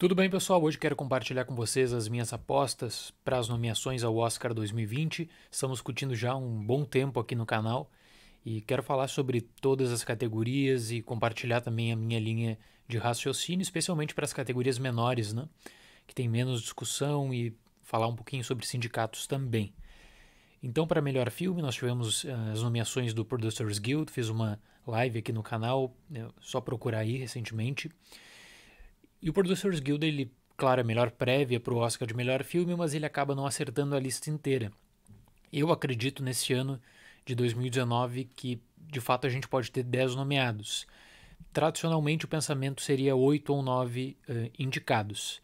Tudo bem, pessoal? Hoje quero compartilhar com vocês as minhas apostas para as nomeações ao Oscar 2020. Estamos discutindo já um bom tempo aqui no canal e quero falar sobre todas as categorias e compartilhar também a minha linha de raciocínio, especialmente para as categorias menores, né? Que tem menos discussão e falar um pouquinho sobre sindicatos também. Então, para melhor filme, nós tivemos eh, as nomeações do Producers Guild, fiz uma live aqui no canal, eh, só procurar aí recentemente. E o Producers Guild, ele, claro, é melhor prévia para o Oscar de melhor filme, mas ele acaba não acertando a lista inteira. Eu acredito nesse ano de 2019 que, de fato, a gente pode ter 10 nomeados. Tradicionalmente, o pensamento seria 8 ou 9 uh, eh, indicados.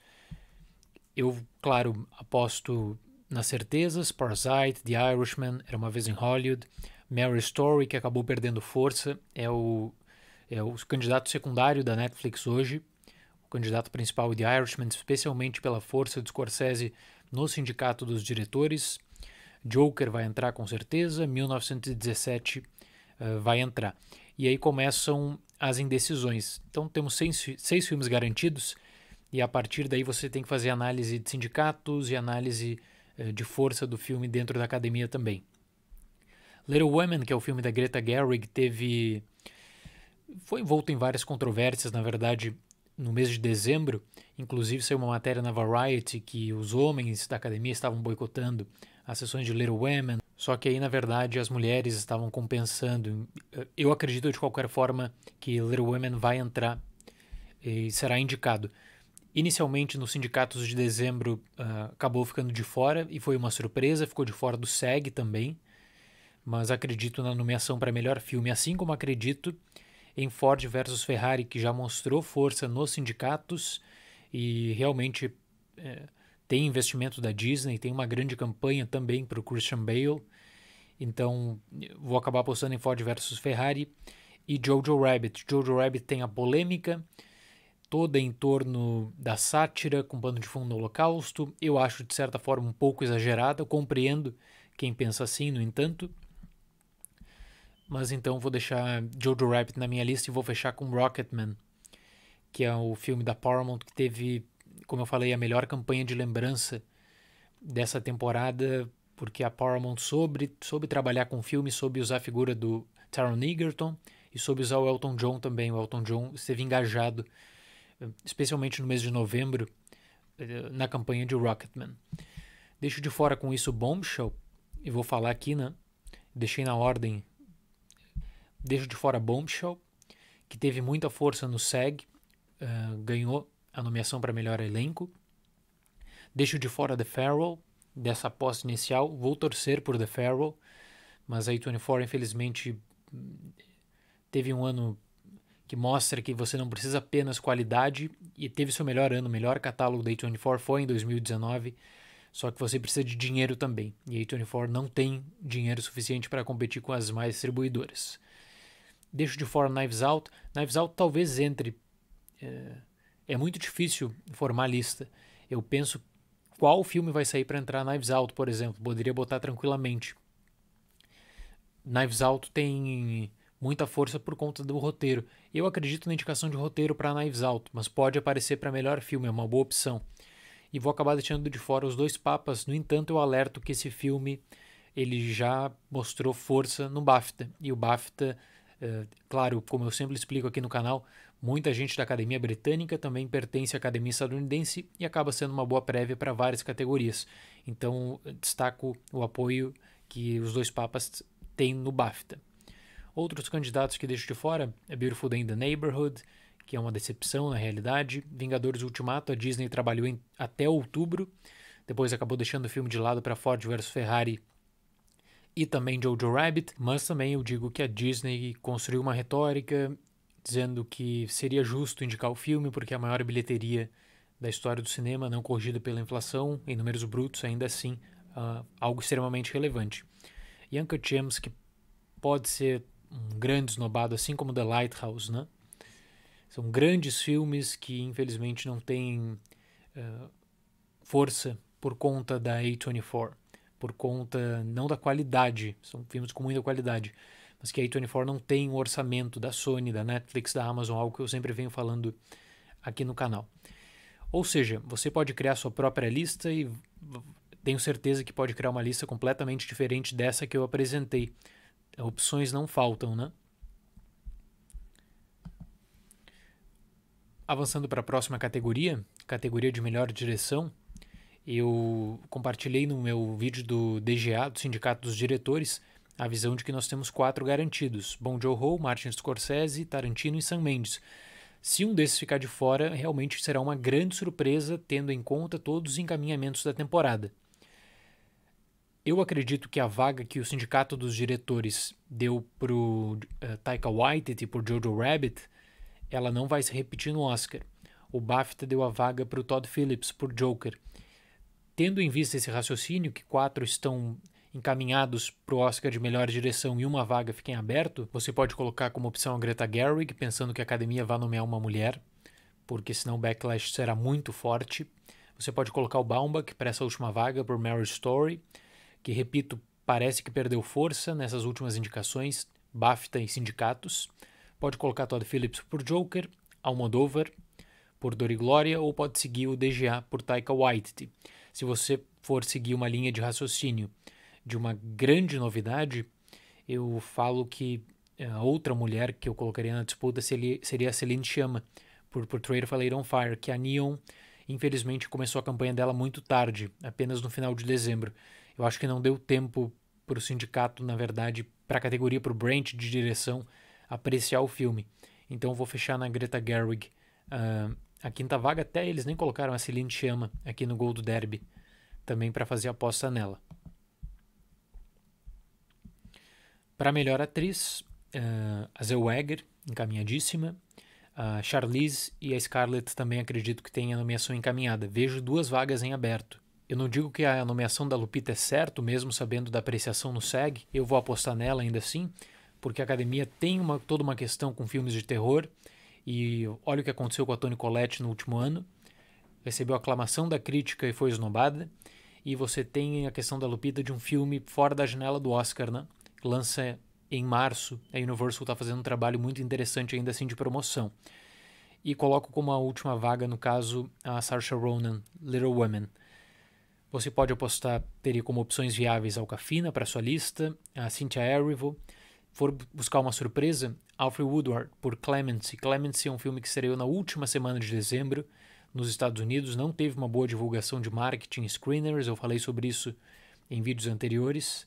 Eu, claro, aposto nas certezas, Parasite, The Irishman, Era Uma Vez em Hollywood, Mary Story, que acabou perdendo força, é o, é o candidato secundário da Netflix hoje, o candidato principal de Irishman, especialmente pela força de Scorsese no Sindicato dos Diretores. Joker vai entrar com certeza, 1917 uh, eh, vai entrar. E aí começam as indecisões. Então temos seis, seis filmes garantidos, e a partir daí você tem que fazer análise de sindicatos e análise uh, de força do filme dentro da academia também. Little Women, que é o filme da Greta Gerwig, teve. Foi envolto em várias controvérsias, na verdade, no mês de dezembro, inclusive saiu uma matéria na Variety que os homens da academia estavam boicotando as sessões de Little Women, só que aí na verdade as mulheres estavam compensando. Eu acredito de qualquer forma que Little Women vai entrar e será indicado. Inicialmente nos sindicatos de dezembro uh, acabou ficando de fora e foi uma surpresa, ficou de fora do SEG também, mas acredito na nomeação para melhor filme, assim como acredito em Ford versus Ferrari, que já mostrou força nos sindicatos e realmente é, tem investimento da Disney, tem uma grande campanha também para o Christian Bale. Então, vou acabar apostando em Ford versus Ferrari e Jojo Rabbit. Jojo Rabbit tem a polêmica toda em torno da sátira com pano de fundo no Holocausto. Eu acho de certa forma um pouco exagerada, compreendo quem pensa assim, no entanto. Mas então vou deixar Jojo Rabbit na minha lista e vou fechar com Rocketman, que é o filme da Paramount que teve, como eu falei, a melhor campanha de lembrança dessa temporada, porque a Paramount soube, soube trabalhar com o filme, soube usar a figura do Taron Egerton e soube usar o Elton John também. O Elton John esteve engajado, especialmente no mês de novembro, eh, na campanha de Rocketman. Deixo de fora com isso Bombshell e vou falar aqui, né? Deixei na ordem Deixo de fora Bombshell, que teve muita força no SEG, uh, ganhou a nomeação para melhor elenco. Deixo de fora The Farewell, dessa aposta inicial. Vou torcer por The Farewell, mas a A24, infelizmente, teve um ano que mostra que você não precisa apenas qualidade e teve seu melhor ano, o melhor catálogo da A24 foi em 2019, só que você precisa de dinheiro também. E a A24 não tem dinheiro suficiente para competir com as mais distribuidoras deixo de fora Knives Out. Knives Out talvez entre. É, é muito difícil formar lista. Eu penso qual filme vai sair para entrar Knives Out, por exemplo. Poderia botar tranquilamente. Knives Out tem muita força por conta do roteiro. Eu acredito na indicação de roteiro para Knives Out, mas pode aparecer para melhor filme, é uma boa opção. E vou acabar deixando de fora Os Dois Papas. No entanto, eu alerto que esse filme ele já mostrou força no BAFTA e o BAFTA eh, claro, como eu sempre explico aqui no canal, muita gente da academia britânica também pertence à academia estadunidense e acaba sendo uma boa prévia para várias categorias. Então, destaco o apoio que os dois papas têm no BAFTA. Outros candidatos que deixo de fora é Beautiful Day in the Neighborhood, que é uma decepção na realidade, Vingadores Ultimato, a Disney trabalhou em, até outubro, depois acabou deixando o filme de lado para Ford versus Ferrari e também Jojo Rabbit, mas também eu digo que a Disney construiu uma retórica dizendo que seria justo indicar o filme porque é a maior bilheteria da história do cinema, não corrigida pela inflação, em números brutos, ainda assim, uh, algo extremamente relevante. E Uncut que pode ser um grande esnobado, assim como The Lighthouse, né? São grandes filmes que, infelizmente, não têm uh, força por conta da A24 por conta não da qualidade, são filmes com muita qualidade, mas que a A24 não tem o orçamento da Sony, da Netflix, da Amazon, algo que eu sempre venho falando aqui no canal. Ou seja, você pode criar sua própria lista e tenho certeza que pode criar uma lista completamente diferente dessa que eu apresentei. Opções não faltam, né? Avançando para a próxima categoria, categoria de melhor direção, eu compartilhei no meu vídeo do DGA, do Sindicato dos Diretores, a visão de que nós temos quatro garantidos: Bon Joe-ho, Martin Scorsese, Tarantino e Sam Mendes. Se um desses ficar de fora, realmente será uma grande surpresa, tendo em conta todos os encaminhamentos da temporada. Eu acredito que a vaga que o sindicato dos diretores deu pro uh, Taika Waititi e pro Jojo Rabbit, ela não vai se repetir no Oscar. O BAFTA deu a vaga pro Todd Phillips por Joker tendo em vista esse raciocínio que quatro estão encaminhados para o Oscar de melhor direção e uma vaga fica em aberto, você pode colocar como opção a Greta Gerwig, pensando que a academia vá nomear uma mulher, porque senão o backlash será muito forte. Você pode colocar o Baumbach para essa última vaga por Mary Story, que, repito, parece que perdeu força nessas últimas indicações, BAFTA e sindicatos. Pode colocar Todd Phillips por Joker, Almodóvar por Dory e Glória, ou pode seguir o DGA por Taika Waititi se você for seguir uma linha de raciocínio de uma grande novidade, eu falo que eh, a outra mulher que eu colocaria na disputa seria a Celine Chama, por Portrayed of a on Fire, que a Neon, infelizmente, começou a campanha dela muito tarde, apenas no final de dezembro. Eu acho que não deu tempo para o sindicato, na verdade, para a categoria, para o branch de direção, apreciar o filme. Então vou fechar na Greta Gerwig, uh, a quinta vaga até eles nem colocaram a Celine Chama aqui no gol do derby também para fazer aposta nela. Para melhor atriz, uh, a Zellweger, encaminhadíssima. A Charlize e a Scarlett também acredito que tenham a nomeação encaminhada. Vejo duas vagas em aberto. Eu não digo que a nomeação da Lupita é certo, mesmo sabendo da apreciação no SEG, eu vou apostar nela ainda assim, porque a academia tem uma, toda uma questão com filmes de terror e olha o que aconteceu com a Toni Collette no último ano. Recebeu aclamação da crítica e foi esnobada. E você tem a questão da Lupita de um filme fora da janela do Oscar, né? Lança em março. A Universal está fazendo um trabalho muito interessante ainda assim de promoção. E coloco como a última vaga, no caso, a Saoirse Ronan, Little Women. Você pode apostar, teria como opções viáveis a Alcafina para sua lista, a Cynthia Erivo, for buscar uma surpresa, Alfred Woodward por Clemency. Clemency é um filme que estreou na última semana de dezembro nos Estados Unidos, não teve uma boa divulgação de marketing, screeners, eu falei sobre isso em vídeos anteriores.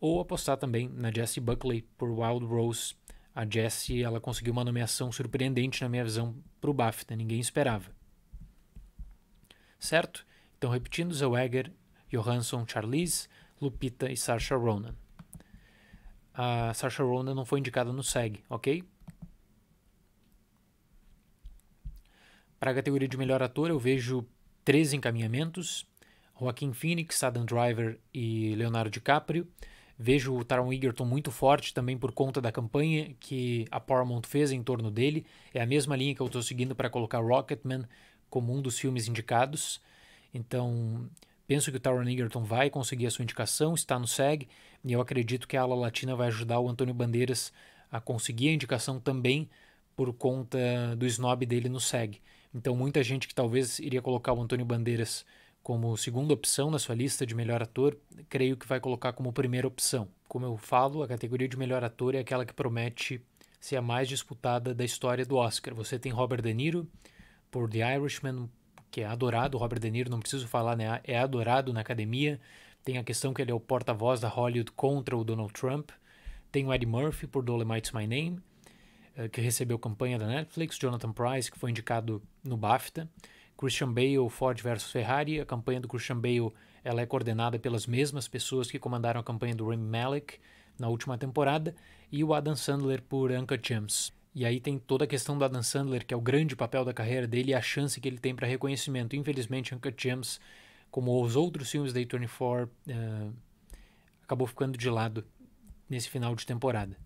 Ou apostar também na Jessie Buckley por Wild Rose. A Jessie ela conseguiu uma nomeação surpreendente, na minha visão, para o BAFTA, né? ninguém esperava. Certo? Então, repetindo, Zellweger, Johansson, Charlize, Lupita e Saoirse Ronan a Sasha Ronda não foi indicada no SEG, ok? Para a categoria de melhor ator, eu vejo três encaminhamentos. Joaquim Phoenix, Adam Driver e Leonardo DiCaprio. Vejo o Taron Egerton muito forte também por conta da campanha que a Paramount fez em torno dele. É a mesma linha que eu estou seguindo para colocar Rocketman como um dos filmes indicados. Então, Penso que o Taron Egerton vai conseguir a sua indicação, está no SEG, e eu acredito que a ala latina vai ajudar o Antônio Bandeiras a conseguir a indicação também por conta do snob dele no SEG. Então, muita gente que talvez iria colocar o Antônio Bandeiras como segunda opção na sua lista de melhor ator, creio que vai colocar como primeira opção. Como eu falo, a categoria de melhor ator é aquela que promete ser a mais disputada da história do Oscar. Você tem Robert De Niro por The Irishman, que é adorado, Robert De Niro, não preciso falar, né? É adorado na academia. Tem a questão que ele é o porta-voz da Hollywood contra o Donald Trump. Tem o Eddie Murphy por Dolemite's My Name, eh, que recebeu campanha da Netflix. Jonathan Price, que foi indicado no BAFTA. Christian Bale, Ford versus Ferrari. A campanha do Christian Bale ela é coordenada pelas mesmas pessoas que comandaram a campanha do Rami Malek na última temporada. E o Adam Sandler por Uncle James. E aí tem toda a questão do Adam Sandler, que é o grande papel da carreira dele e a chance que ele tem para reconhecimento. Infelizmente, Uncut Gems, como os outros filmes da A24, uh, eh, acabou ficando de lado nesse final de temporada.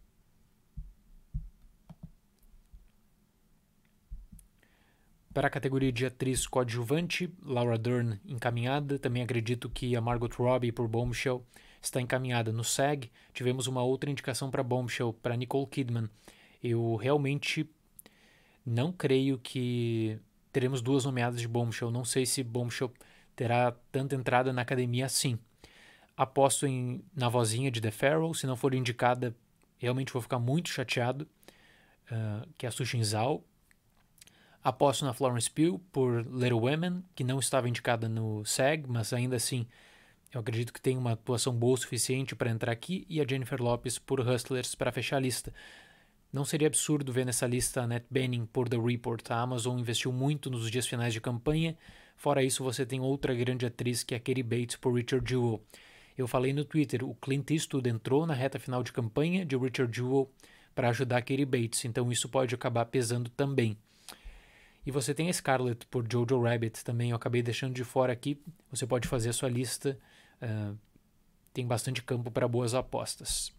Para a categoria de atriz coadjuvante, Laura Dern encaminhada. Também acredito que a Margot Robbie por Bombshell está encaminhada no Seg Tivemos uma outra indicação para Bombshell, para Nicole Kidman, eu realmente não creio que teremos duas nomeadas de Bombshell. Não sei se Bombshell terá tanta entrada na academia assim. Aposto em, na vozinha de The Farrell. Se não for indicada, realmente vou ficar muito chateado, uh, que é a Sushin Zhao. Aposto na Florence Pugh por Little Women, que não estava indicada no SAG, mas ainda assim eu acredito que tem uma atuação boa o suficiente para entrar aqui, e a Jennifer Lopez por Hustlers para fechar a lista. Não seria absurdo ver nessa lista a Net Banning por The Report. A Amazon investiu muito nos dias finais de campanha. Fora isso, você tem outra grande atriz que é Katie Bates por Richard Jewell. Eu falei no Twitter, o Clint Eastwood entrou na reta final de campanha de Richard Jewell para ajudar Katie Bates, então isso pode acabar pesando também. E você tem a Scarlett por Jojo Rabbit também, eu acabei deixando de fora aqui. Você pode fazer a sua lista. Uh, tem bastante campo para boas apostas.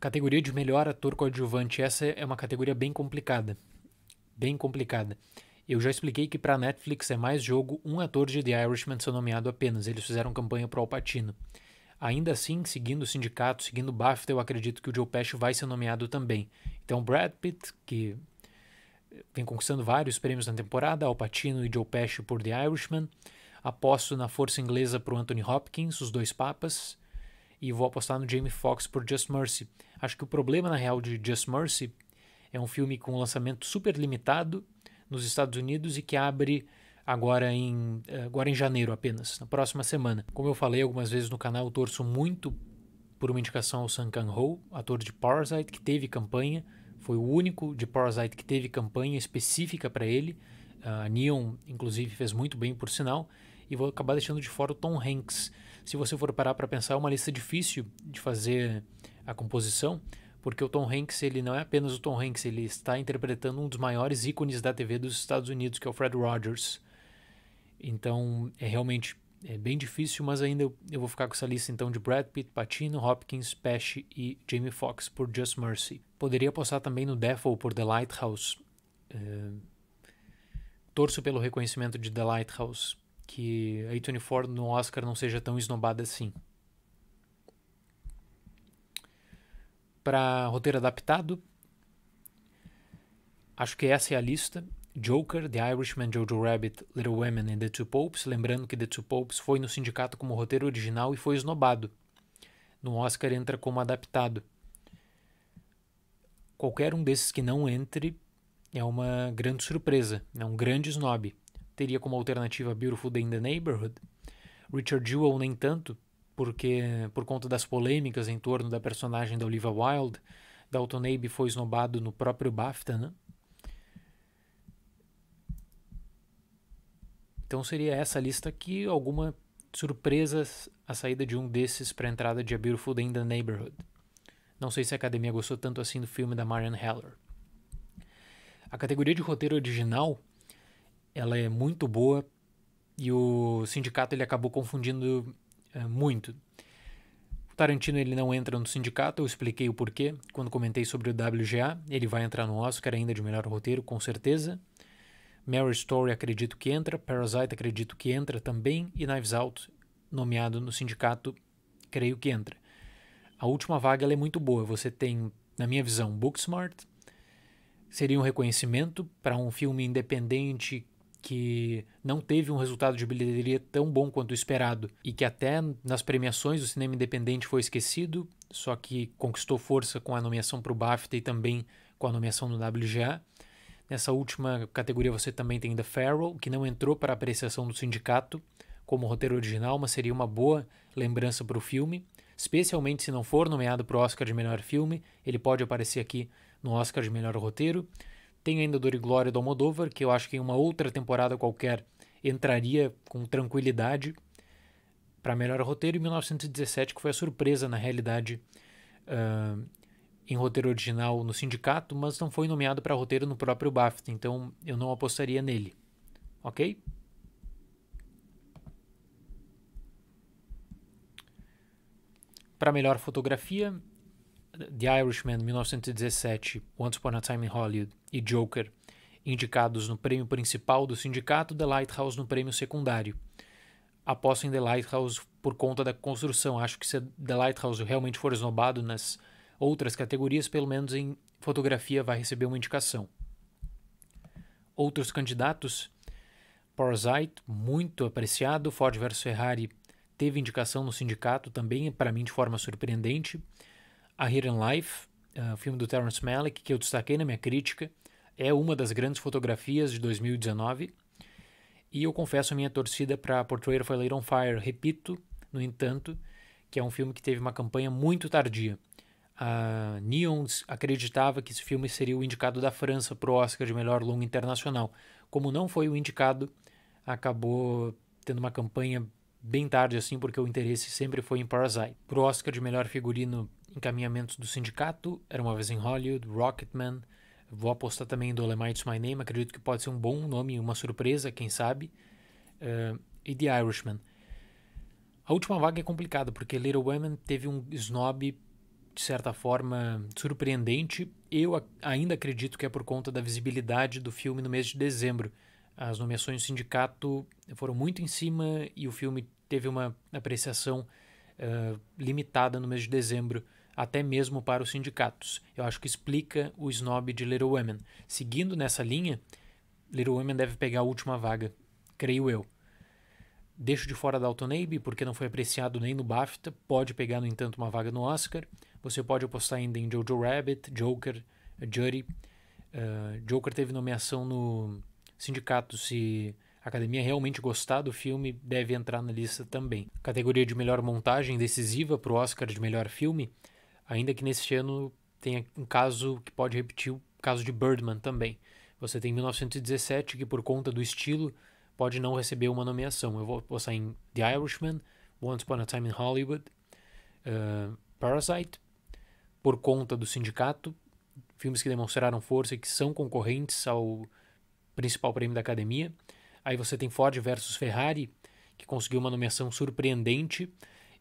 Categoria de melhor ator coadjuvante, essa é uma categoria bem complicada. Bem complicada. Eu já expliquei que para Netflix é mais jogo um ator de The Irishman ser nomeado apenas. Eles fizeram campanha pro Al Pacino. Ainda assim, seguindo o sindicato, seguindo o BAFTA, eu acredito que o Joe Pesci vai ser nomeado também. Então, Brad Pitt, que eh, vem conquistando vários prêmios na temporada, Al Pacino e Joe Pesci por The Irishman. Aposto na força inglesa para o Anthony Hopkins, os dois papas e vou apostar no Jamie Foxx por Just Mercy. Acho que o problema, na real, de Just Mercy é um filme com um lançamento super limitado nos Estados Unidos e que abre agora em, agora em janeiro apenas, na próxima semana. Como eu falei algumas vezes no canal, eu torço muito por uma indicação ao Sun Kang-ho, ator de Parasite, que teve campanha, foi o único de Parasite que teve campanha específica para ele. A Neon, inclusive, fez muito bem, por sinal. E vou acabar deixando de fora o Tom Hanks, se você for parar para pensar, é uma lista difícil de fazer a composição, porque o Tom Hanks ele não é apenas o Tom Hanks, ele está interpretando um dos maiores ícones da TV dos Estados Unidos, que é o Fred Rogers. Então é realmente é bem difícil, mas ainda eu, vou ficar com essa lista então de Brad Pitt, Patino, Hopkins, Pesci e Jamie Foxx por Just Mercy. Poderia apostar também no Defoe por The Lighthouse. Uh, torço pelo reconhecimento de The Lighthouse que a a Ford no Oscar não seja tão esnobada assim. Para roteiro adaptado, acho que essa é a lista. Joker, The Irishman, Jojo Rabbit, Little Women e The Two Popes. Lembrando que The Two Popes foi no sindicato como roteiro original e foi esnobado. No Oscar entra como adaptado. Qualquer um desses que não entre é uma grande surpresa, é um grande snob teria como alternativa Beautiful Day in the Neighborhood. Richard Jewell nem tanto, porque por conta das polêmicas em torno da personagem da Olivia Wilde, Dalton Abe foi esnobado no próprio BAFTA, né? Então seria essa lista aqui, alguma surpresa a saída de um desses para a entrada de A Beautiful Day in the Neighborhood. Não sei se a academia gostou tanto assim do filme da Marian Heller. A categoria de roteiro original ela é muito boa e o sindicato ele acabou confundindo é, muito. O Tarantino ele não entra no sindicato, eu expliquei o porquê quando comentei sobre o WGA. Ele vai entrar no Oscar ainda de melhor roteiro, com certeza. Mary Story acredito que entra, Parasite acredito que entra também e Knives Out, nomeado no sindicato, creio que entra. A última vaga é muito boa. Você tem, na minha visão, Booksmart, seria um reconhecimento para um filme independente que não teve um resultado de bilheteria tão bom quanto esperado e que até nas premiações do cinema independente foi esquecido, só que conquistou força com a nomeação para o BAFTA e também com a nomeação no WGA. Nessa última categoria você também tem The Farrell, que não entrou para a apreciação do sindicato como roteiro original, mas seria uma boa lembrança para o filme, especialmente se não for nomeado para o Oscar de melhor filme, ele pode aparecer aqui no Oscar de melhor roteiro. Tem ainda Dor e Glória do Almodóvar, que eu acho que em uma outra temporada qualquer entraria com tranquilidade para melhor roteiro, e 1917, que foi a surpresa, na realidade, uh, em roteiro original no sindicato, mas não foi nomeado para roteiro no próprio BAFTA, então eu não apostaria nele. Ok? Para melhor fotografia, The Irishman, 1917, Once Upon a Time in Hollywood e Joker, indicados no prêmio principal do sindicato The Lighthouse no prêmio secundário. Aposto em The Lighthouse por conta da construção. Acho que se The Lighthouse realmente for esnobado nas outras categorias, pelo menos em fotografia vai receber uma indicação. Outros candidatos: Parasite, muito apreciado, Ford vs Ferrari teve indicação no sindicato também, para mim de forma surpreendente. A Hidden Life, ah, o filme do Terrence Malick, que eu destaquei na minha crítica, é uma das grandes fotografias de 2019. E eu confesso a minha torcida para Portrait of a Lady on Fire. Repito, no entanto, que é um filme que teve uma campanha muito tardia. A Neon acreditava que esse filme seria o indicado da França para o Oscar de melhor longo internacional. Como não foi o indicado, acabou tendo uma campanha bem tarde assim, porque o interesse sempre foi em Parasite. o Oscar de melhor figurino encaminhamento do sindicato, era uma vez em Hollywood, Rocketman. Vou apostar também em Dolemite's My Name, acredito que pode ser um bom nome, uma surpresa, quem sabe. Uh, e The Irishman. A última vaga é complicada, porque Little Women teve um snob, de certa forma, surpreendente. Eu ainda acredito que é por conta da visibilidade do filme no mês de dezembro. As nomeações do sindicato foram muito em cima e o filme teve uma apreciação uh, limitada no mês de dezembro até mesmo para os sindicatos. Eu acho que explica o snob de Little Women. Seguindo nessa linha, Little Women deve pegar a última vaga, creio eu. Deixo de fora da Autonabe porque não foi apreciado nem no BAFTA, pode pegar, no entanto, uma vaga no Oscar. Você pode apostar ainda em Jojo Rabbit, Joker, Jury. Uh, ah, Joker teve nomeação no sindicato. Se a academia realmente gostar do filme, deve entrar na lista também. Categoria de melhor montagem decisiva para o Oscar de melhor filme Ainda que neste ano tenha um caso que pode repetir o caso de Birdman também. Você tem 1917, que por conta do estilo pode não receber uma nomeação. Eu vou passar em The Irishman, Once Upon a Time in Hollywood, uh, Parasite, por conta do sindicato, filmes que demonstraram força e que são concorrentes ao principal prêmio da academia. Aí você tem Ford versus Ferrari, que conseguiu uma nomeação surpreendente.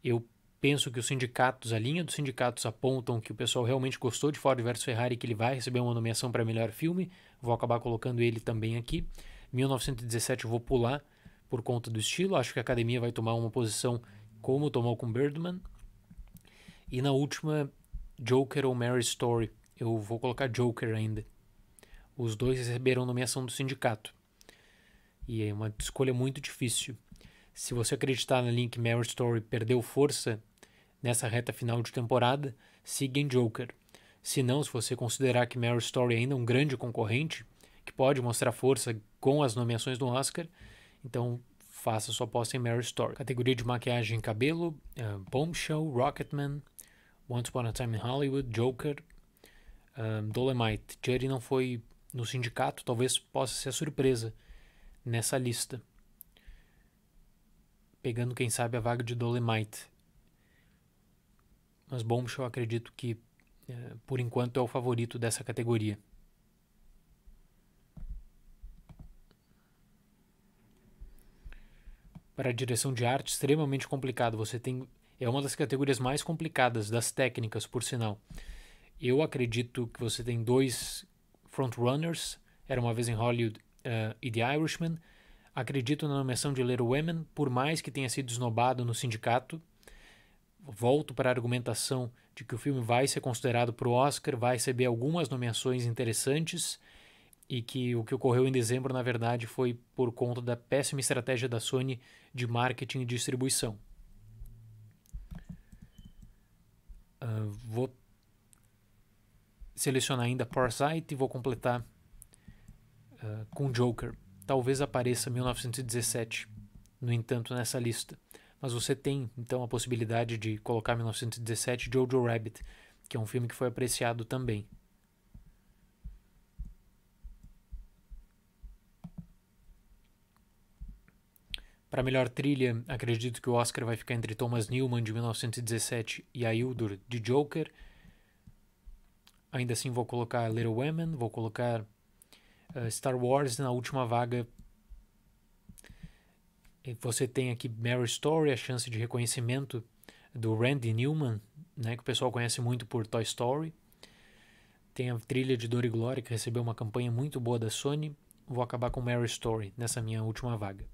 Eu penso que os sindicatos, a linha dos sindicatos apontam que o pessoal realmente gostou de Ford versus Ferrari, que ele vai receber uma nomeação para melhor filme. Vou acabar colocando ele também aqui. 1917 eu vou pular por conta do estilo. Acho que a academia vai tomar uma posição como tomou com Birdman. E na última, Joker ou Mary Story. Eu vou colocar Joker ainda. Os dois receberam nomeação do sindicato. E é uma escolha muito difícil. Se você acreditar na Link Mary Story perdeu força, nessa reta final de temporada siga em Joker. Se não, se você considerar que Mary Story ainda é um grande concorrente, que pode mostrar força com as nomeações do Oscar, então faça sua aposta em Mary Story. Categoria de maquiagem e cabelo: uh, Bombshell, Rocketman, Once Upon a Time in Hollywood, Joker, um, eh, Dolomite. Jerry não foi no sindicato, talvez possa ser a surpresa nessa lista. Pegando, quem sabe, a vaga de Dolomite mas Bombshell eu acredito que, é, por enquanto, é o favorito dessa categoria. Para a direção de arte, extremamente complicado. Você tem é uma das categorias mais complicadas das técnicas, por sinal. Eu acredito que você tem dois frontrunners, era uma vez em Hollywood uh, e The Irishman. Acredito na nomeação de Little Women, por mais que tenha sido esnobado no sindicato, volto para a argumentação de que o filme vai ser considerado para o Oscar, vai receber algumas nomeações interessantes e que o que ocorreu em dezembro, na verdade, foi por conta da péssima estratégia da Sony de marketing e distribuição. Uh, vou selecionar ainda Parasite e vou completar uh, com Joker. Talvez apareça 1917, no entanto, nessa lista. Mas você tem, então, a possibilidade de colocar 1917 Jojo Rabbit, que é um filme que foi apreciado também. Para melhor trilha, acredito que o Oscar vai ficar entre Thomas Newman, de 1917, e Aildur, de Joker. Ainda assim, vou colocar Little Women, vou colocar uh, Star Wars na última vaga você tem aqui Mary Story, a chance de reconhecimento do Randy Newman, né, que o pessoal conhece muito por Toy Story. Tem a trilha de Dor e Glória, que recebeu uma campanha muito boa da Sony. Vou acabar com Mary Story nessa minha última vaga.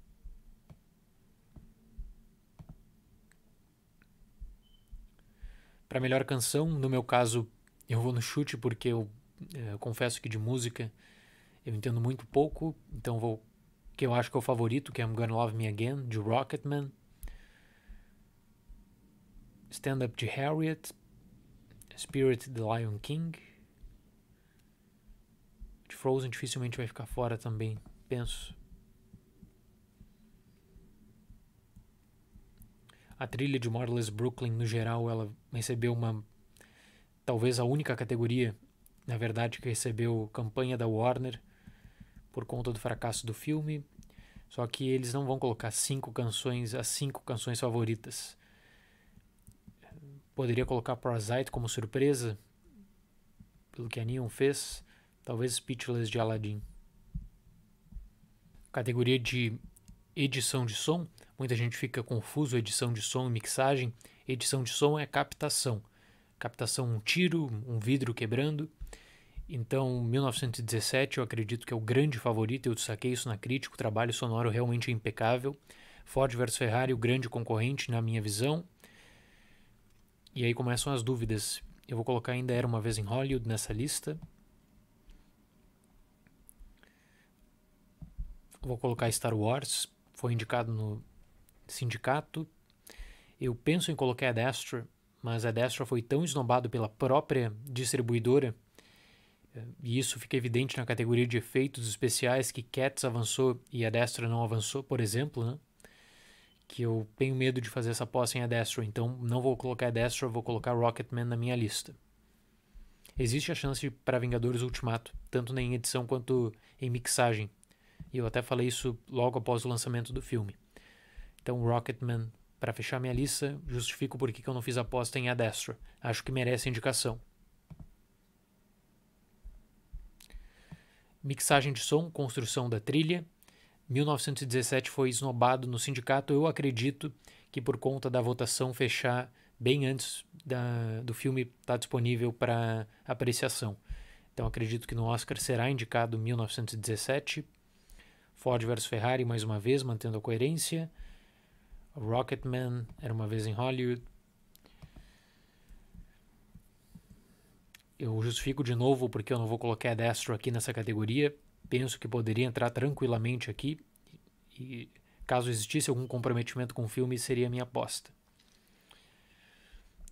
Para melhor canção, no meu caso, eu vou no chute porque eu, eh, eu confesso que de música eu entendo muito pouco, então vou que eu acho que é o favorito, que é I'm Gonna Love Me Again, de Rocketman. Stand Up de Harriet, Spirit The Lion King. De Frozen dificilmente vai ficar fora também, penso. A trilha de Marvelous Brooklyn, no geral, ela recebeu uma. Talvez a única categoria, na verdade, que recebeu campanha da Warner por conta do fracasso do filme. Só que eles não vão colocar cinco canções, as cinco canções favoritas. Poderia colocar Parasite como surpresa, pelo que a Neon fez. Talvez Speechless de Aladdin. Categoria de edição de som. Muita gente fica confuso edição de som e mixagem. Edição de som é captação. Captação um tiro, um vidro quebrando. Então, 1917 eu acredito que é o grande favorito, eu destaquei isso na crítica, o trabalho sonoro realmente é impecável. Ford versus Ferrari, o grande concorrente na minha visão. E aí começam as dúvidas. Eu vou colocar ainda Era Uma Vez em Hollywood nessa lista. Vou colocar Star Wars, foi indicado no sindicato. Eu penso em colocar a Destro, mas a Destro foi tão esnobado pela própria distribuidora e isso fica evidente na categoria de efeitos especiais que Cats avançou e Adestra não avançou, por exemplo, né? Que eu tenho medo de fazer essa posse em Adestra, então não vou colocar Adestra, vou colocar Rocketman na minha lista. Existe a chance para Vingadores Ultimato, tanto em edição quanto em mixagem. E eu até falei isso logo após o lançamento do filme. Então, Rocketman, para fechar minha lista, justifico por que eu não fiz aposta em Adestra. Acho que merece indicação. Mixagem de som, construção da trilha. 1917 foi esnobado no sindicato, eu acredito que por conta da votação fechar bem antes da, do filme estar tá disponível para apreciação. Então acredito que no Oscar será indicado 1917. Ford vs Ferrari mais uma vez, mantendo a coerência. Rocketman era uma vez em Hollywood. Eu justifico de novo porque eu não vou colocar a Destro aqui nessa categoria. Penso que poderia entrar tranquilamente aqui. E caso existisse algum comprometimento com o filme, seria a minha aposta.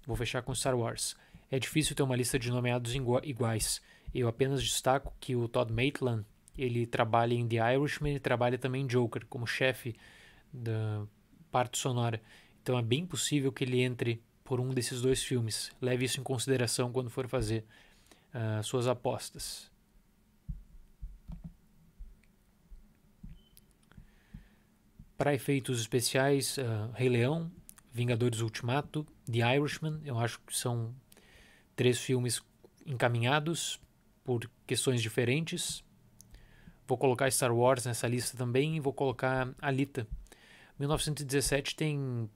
Vou fechar com Star Wars. É difícil ter uma lista de nomeados iguais. Eu apenas destaco que o Todd Maitland, ele trabalha em The Irishman e trabalha também em Joker, como chefe da parte sonora. Então é bem possível que ele entre por um desses dois filmes. Leve isso em consideração quando for fazer uh, suas apostas. Para efeitos especiais, uh, Rei Leão, Vingadores Ultimato, The Irishman, eu acho que são três filmes encaminhados por questões diferentes. Vou colocar Star Wars nessa lista também e vou colocar Alita. 1917 tem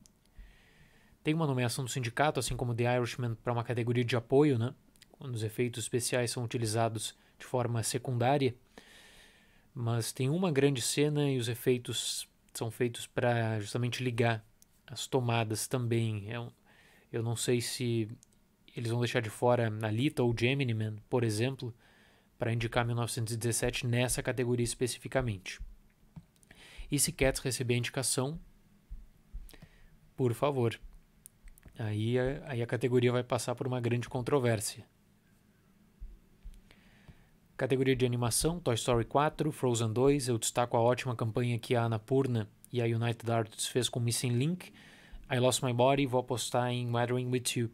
tem uma nomeação do sindicato, assim como The Irishman, para uma categoria de apoio, né? Quando os efeitos especiais são utilizados de forma secundária. Mas tem uma grande cena e os efeitos são feitos para justamente ligar as tomadas também. Eu, é eu não sei se eles vão deixar de fora Lita ou Gemini Man, por exemplo, para indicar 1917 nessa categoria especificamente. E se Cats receber a indicação, por favor, Aí a, aí a categoria vai passar por uma grande controvérsia. Categoria de animação: Toy Story 4, Frozen 2. Eu destaco a ótima campanha que a Anapurna e a United Artists fez com Missing Link. I Lost My Body. Vou apostar em Weathering with You.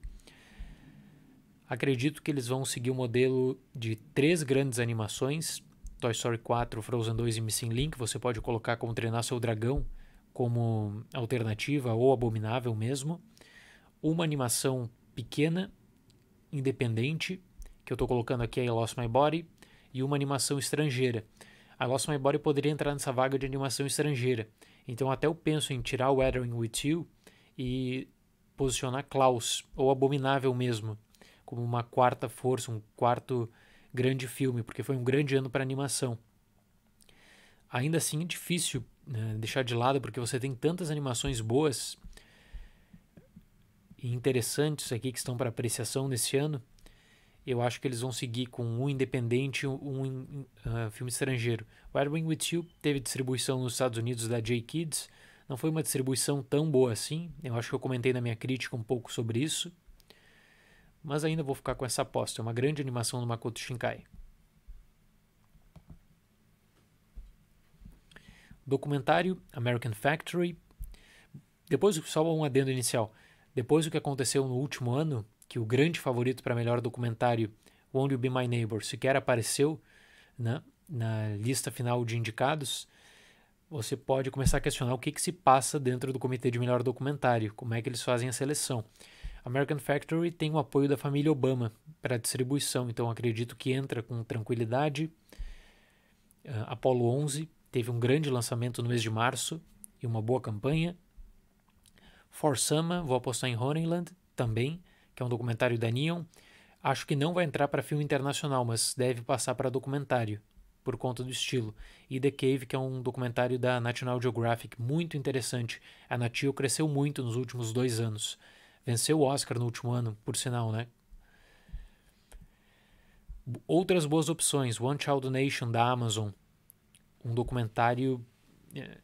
Acredito que eles vão seguir o modelo de três grandes animações: Toy Story 4, Frozen 2 e Missing Link. Você pode colocar como Treinar Seu Dragão como alternativa ou abominável mesmo uma animação pequena, independente, que eu estou colocando aqui é I Lost My Body, e uma animação estrangeira. I Lost My Body poderia entrar nessa vaga de animação estrangeira. Então até eu penso em tirar Weathering With You e posicionar Klaus, ou Abominável mesmo, como uma quarta força, um quarto grande filme, porque foi um grande ano para animação. Ainda assim é difícil né, deixar de lado, porque você tem tantas animações boas e interessantes aqui que estão para apreciação neste ano, eu acho que eles vão seguir com um independente e um uh, filme estrangeiro. Wild Wing With You teve distribuição nos Estados Unidos da J-Kids. Não foi uma distribuição tão boa assim. Eu acho que eu comentei na minha crítica um pouco sobre isso. Mas ainda vou ficar com essa aposta. É uma grande animação do Makoto Shinkai. Documentário American Factory. Depois só um adendo inicial. Depois do que aconteceu no último ano, que o grande favorito para melhor documentário, Won't You Be My Neighbor, sequer apareceu na, né, na lista final de indicados, você pode começar a questionar o que, que se passa dentro do comitê de melhor documentário, como é que eles fazem a seleção. American Factory tem o apoio da família Obama para distribuição, então acredito que entra com tranquilidade. Uh, Apollo 11 teve um grande lançamento no mês de março e uma boa campanha. For Sama, vou apostar em Honeyland também, que é um documentário da Neon. Acho que não vai entrar para filme internacional, mas deve passar para documentário, por conta do estilo. E The Cave, que é um documentário da National Geographic, muito interessante. A Natio cresceu muito nos últimos dois anos. Venceu o Oscar no último ano, por sinal, né? Outras boas opções: One Child Nation da Amazon, um documentário eh,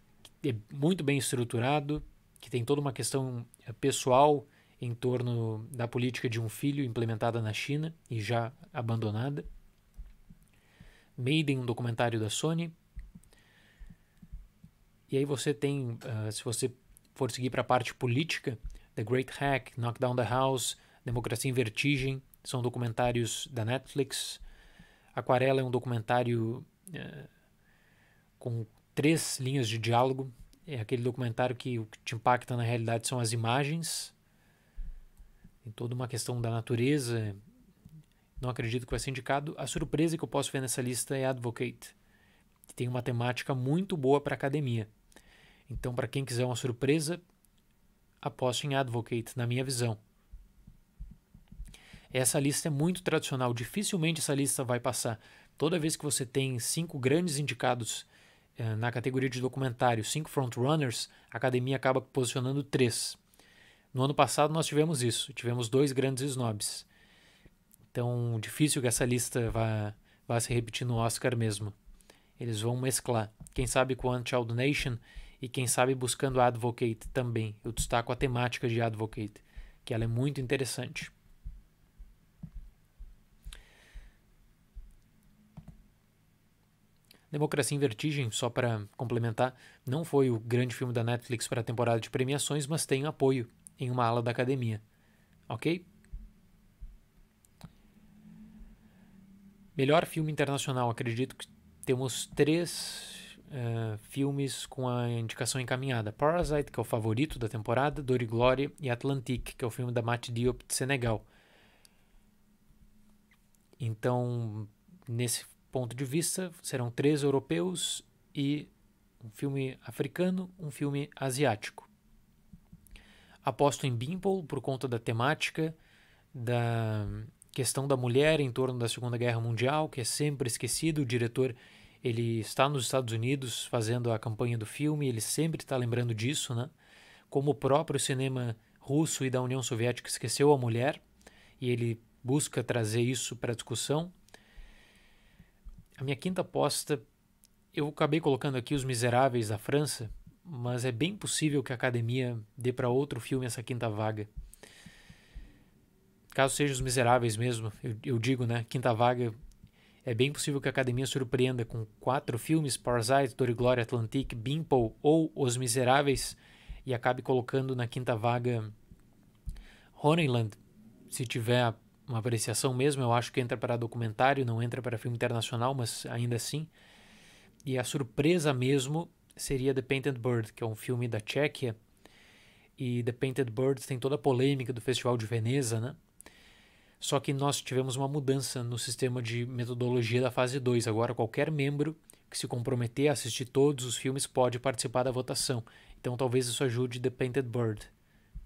é muito bem estruturado, que tem toda uma questão eh, pessoal em torno da política de um filho implementada na China e já abandonada. Maiden, um documentário da Sony. E aí você tem, uh, se você for seguir para a parte política, The Great Hack, Knock Down the House, Democracia em Vertigem, são documentários da Netflix. Aquarela é um documentário uh, com três linhas de diálogo, é aquele documentário que o que te impacta na realidade são as imagens. Tem toda uma questão da natureza. Não acredito que vai ser indicado. A surpresa que eu posso ver nessa lista é Advocate, que tem uma temática muito boa para academia. Então, para quem quiser uma surpresa, aposto em Advocate, na minha visão. Essa lista é muito tradicional, dificilmente essa lista vai passar. Toda vez que você tem cinco grandes indicados é, na categoria de documentário, cinco frontrunners, a academia acaba posicionando três. No ano passado nós tivemos isso, tivemos dois grandes snobs. Então, difícil que essa lista vá, vá se repetir no Oscar mesmo. Eles vão mesclar. Quem sabe com Unchild Nation e quem sabe buscando Advocate também. Eu destaco a temática de Advocate, que ela é muito interessante. Democracia em Vertigem, só para complementar, não foi o grande filme da Netflix para a temporada de premiações, mas tem apoio em uma ala da academia. Ok? Melhor filme internacional, acredito que temos três uh, filmes com a indicação encaminhada: Parasite, que é o favorito da temporada, Dor e Glória, e Atlantique, que é o filme da Matt Diop de Senegal. Então, nesse ponto de vista, serão três europeus e um filme africano, um filme asiático. Aposto em Bimple por conta da temática, da questão da mulher em torno da Segunda Guerra Mundial, que é sempre esquecido. O diretor ele está nos Estados Unidos fazendo a campanha do filme, ele sempre está lembrando disso, né? Como o próprio cinema russo e da União Soviética esqueceu a mulher, e ele busca trazer isso para a discussão. A minha quinta aposta, eu acabei colocando aqui Os Miseráveis da França, mas é bem possível que a academia dê para outro filme essa quinta vaga. Caso seja Os Miseráveis mesmo, eu, eu digo, né? Quinta vaga, é bem possível que a academia surpreenda com quatro filmes: Parasite, Dor e Glória, Atlantique, Bimple ou Os Miseráveis, e acabe colocando na quinta vaga Honeyland, se tiver uma apreciação mesmo, eu acho que entra para documentário, não entra para filme internacional, mas ainda assim. E a surpresa mesmo seria The Painted Bird, que é um filme da Tchequia. E The Painted Bird tem toda a polêmica do Festival de Veneza, né? Só que nós tivemos uma mudança no sistema de metodologia da fase 2. Agora qualquer membro que se comprometer a assistir todos os filmes pode participar da votação. Então talvez isso ajude The Painted Bird.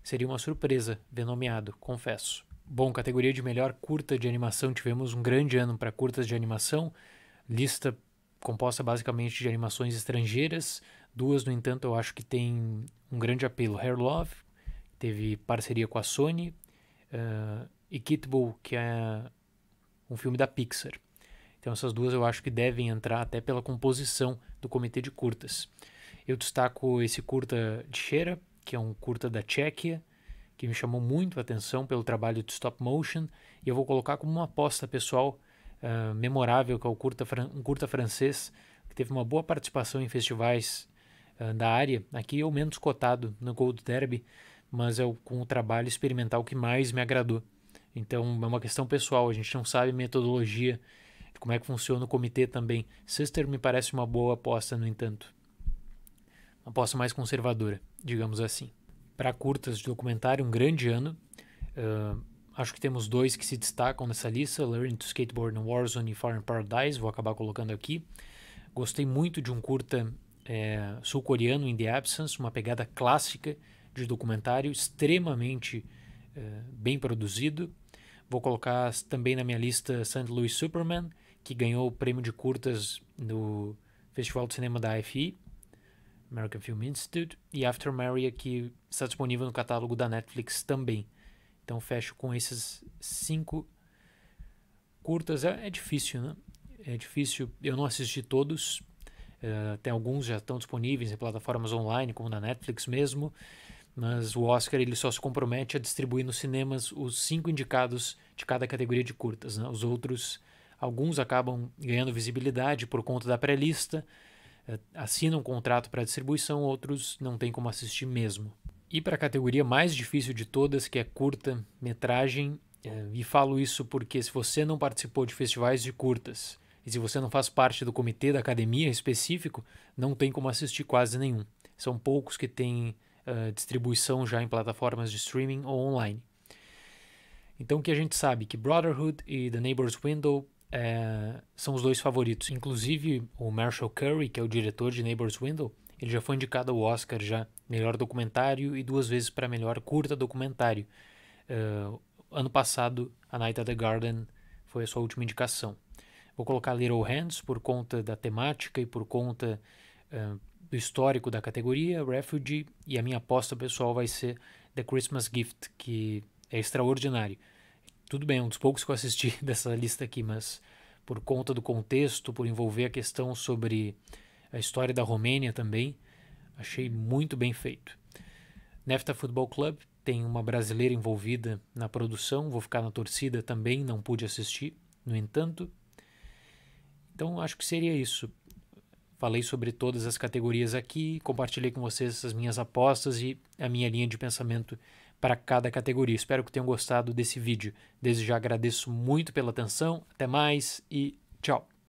Seria uma surpresa ver nomeado, confesso. Bom, categoria de melhor curta de animação, tivemos um grande ano para curtas de animação, lista composta basicamente de animações estrangeiras. Duas, no entanto, eu acho que tem um grande apelo. Hair Love, teve parceria com a Sony, uh, e Kitbull, que é um filme da Pixar. Então essas duas eu acho que devem entrar até pela composição do comitê de curtas. Eu destaco esse curta de Cheira, que é um curta da Tchequia, que me chamou muito a atenção pelo trabalho de stop motion e eu vou colocar como uma aposta pessoal uh, memorável, que é o curta, um curta francês, que teve uma boa participação em festivais uh, da área. Aqui é o menos cotado no Gold Derby, mas é o, com o trabalho experimental que mais me agradou. Então é uma questão pessoal, a gente não sabe metodologia de como é que funciona o comitê também. Sister me parece uma boa aposta, no entanto. Uma aposta mais conservadora, digamos assim para curtas de documentário, um grande ano. Uh, acho que temos dois que se destacam nessa lista: Learning to Skateboard in Warzone e *Foreign Paradise. Vou acabar colocando aqui. Gostei muito de um curta é, sul-coreano, In the Absence, uma pegada clássica de documentário, extremamente é, bem produzido. Vou colocar também na minha lista St. Louis Superman, que ganhou o prêmio de curtas no Festival de Cinema da FI. American Film Institute, e After Mary aqui está disponível no catálogo da Netflix também. Então fecho com esses cinco curtas. É, é difícil, né? É difícil. Eu não assisti todos. Uh, tem alguns já estão disponíveis em plataformas online, como na Netflix mesmo. Mas o Oscar ele só se compromete a distribuir nos cinemas os cinco indicados de cada categoria de curtas. Né? Os outros, alguns acabam ganhando visibilidade por conta da pré-lista é, assinam um contrato para distribuição, outros não têm como assistir mesmo. E para a categoria mais difícil de todas, que é curta metragem, é, e falo isso porque se você não participou de festivais de curtas e se você não faz parte do comitê da academia específico, não tem como assistir quase nenhum. São poucos que têm uh, distribuição já em plataformas de streaming ou online. Então o que a gente sabe que Brotherhood e The Neighbor's Window é, são os dois favoritos. Inclusive, o Marshall Curry, que é o diretor de Neighbors Window, ele já foi indicado ao Oscar já melhor documentário e duas vezes para melhor curta documentário. Uh, é, ano passado, A Night at the Garden foi a sua última indicação. Vou colocar Little Hands por conta da temática e por conta uh, do histórico da categoria, Refugee, e a minha aposta pessoal vai ser The Christmas Gift, que é extraordinário tudo bem, é um dos poucos que eu assisti dessa lista aqui, mas por conta do contexto, por envolver a questão sobre a história da Romênia também, achei muito bem feito. Nefta Football Club tem uma brasileira envolvida na produção, vou ficar na torcida também, não pude assistir, no entanto. Então acho que seria isso. Falei sobre todas as categorias aqui, compartilhei com vocês as minhas apostas e a minha linha de pensamento para cada categoria. Espero que tenham gostado desse vídeo. Desde já agradeço muito pela atenção, até mais e tchau!